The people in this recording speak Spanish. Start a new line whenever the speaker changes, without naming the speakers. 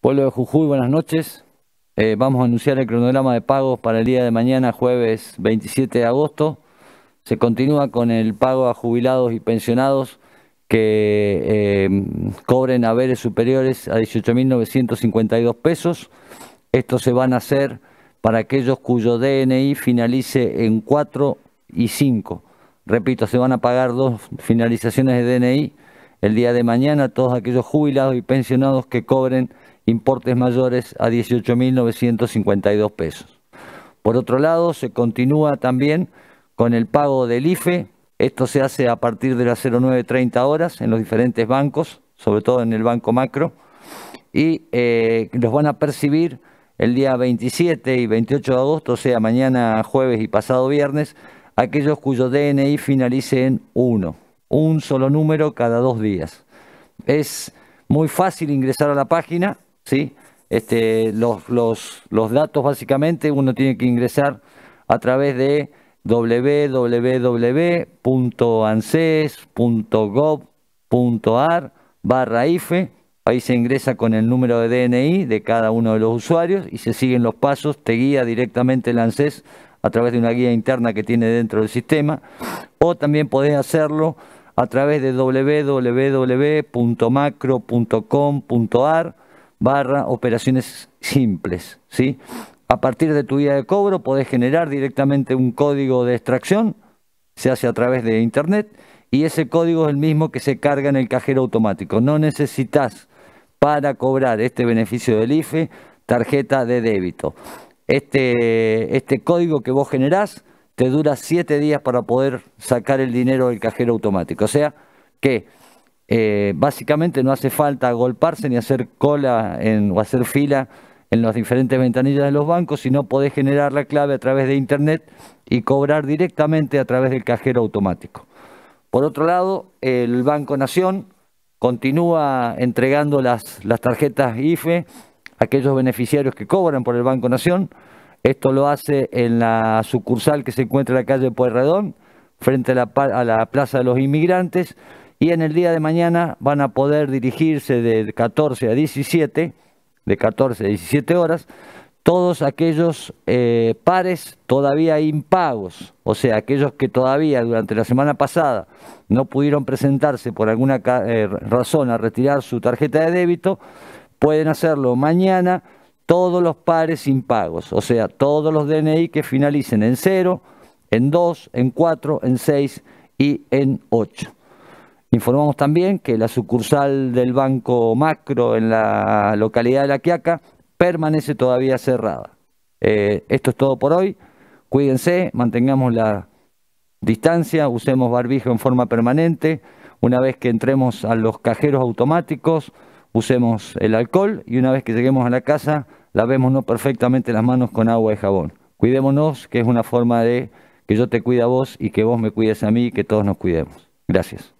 Pueblo de Jujuy, buenas noches. Eh, vamos a anunciar el cronograma de pagos para el día de mañana, jueves 27 de agosto. Se continúa con el pago a jubilados y pensionados que eh, cobren haberes superiores a 18.952 pesos. Esto se van a hacer para aquellos cuyo DNI finalice en 4 y 5. Repito, se van a pagar dos finalizaciones de DNI el día de mañana, todos aquellos jubilados y pensionados que cobren importes mayores a 18.952 pesos. Por otro lado, se continúa también con el pago del IFE. Esto se hace a partir de las 09.30 horas en los diferentes bancos, sobre todo en el Banco Macro, y eh, los van a percibir el día 27 y 28 de agosto, o sea, mañana jueves y pasado viernes, aquellos cuyo DNI finalice en 1, un solo número cada dos días. Es muy fácil ingresar a la página, ¿sí? Este, los, los datos básicamente uno tiene que ingresar a través de www.anses.gov.ar barra IFE. Ahí se ingresa con el número de DNI de cada uno de los usuarios y se siguen los pasos, te guía directamente el ANSES a través de una guía interna que tiene dentro del sistema. O también podés hacerlo a través de www.macro.com.ar barra operaciones simples. ¿sí? A partir de tu día de cobro podés generar directamente un código de extracción, se hace a través de Internet, y ese código es el mismo que se carga en el cajero automático. No necesitas para cobrar este beneficio del IFE tarjeta de débito. Este, este código que vos generás te dura 7 días para poder sacar el dinero del cajero automático. O sea que eh, básicamente no hace falta golparse ni hacer cola en, o hacer fila en las diferentes ventanillas de los bancos, sino podés generar la clave a través de Internet y cobrar directamente a través del cajero automático. Por otro lado, el Banco Nación continúa entregando las, tarjetas IFE a aquellos beneficiarios que cobran por el Banco Nación. Esto lo hace en la sucursal que se encuentra en la calle Pueyrredón, frente a la, a la Plaza de los Inmigrantes y en el día de mañana van a poder dirigirse de 14 a 17, de 14 a 17 horas, todos aquellos eh, pares todavía impagos, o sea, aquellos que todavía durante la semana pasada no pudieron presentarse por alguna eh, razón a retirar su tarjeta de débito, pueden hacerlo mañana todos los pares impagos, o sea, todos los DNI que finalicen en 0, en 2, en 4, en 6 y en 8. Informamos también que la sucursal del Banco Macro en la localidad de La Quiaca permanece todavía cerrada. Eh, esto es todo por hoy. Cuídense, mantengamos la distancia, usemos barbijo en forma permanente. Una vez que entremos a los cajeros automáticos, usemos el alcohol y una vez que lleguemos a la casa, lavémonos perfectamente las manos con agua y jabón. Cuidémonos, que es una forma de que yo te cuida a vos y que vos me cuides a mí y que todos nos cuidemos. Gracias.